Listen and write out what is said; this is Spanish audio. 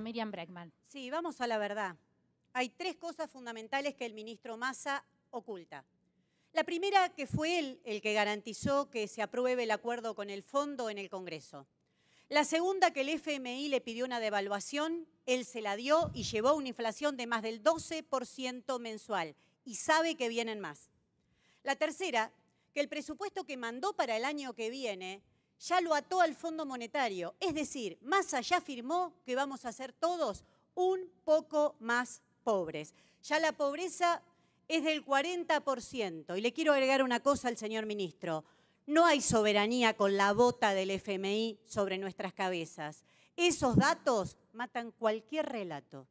Miriam Sí, vamos a la verdad. Hay tres cosas fundamentales que el ministro Massa oculta. La primera, que fue él el que garantizó que se apruebe el acuerdo con el fondo en el Congreso. La segunda, que el FMI le pidió una devaluación, él se la dio y llevó una inflación de más del 12% mensual y sabe que vienen más. La tercera, que el presupuesto que mandó para el año que viene ya lo ató al Fondo Monetario. Es decir, más allá afirmó que vamos a ser todos un poco más pobres. Ya la pobreza es del 40%. Y le quiero agregar una cosa al señor ministro. No hay soberanía con la bota del FMI sobre nuestras cabezas. Esos datos matan cualquier relato.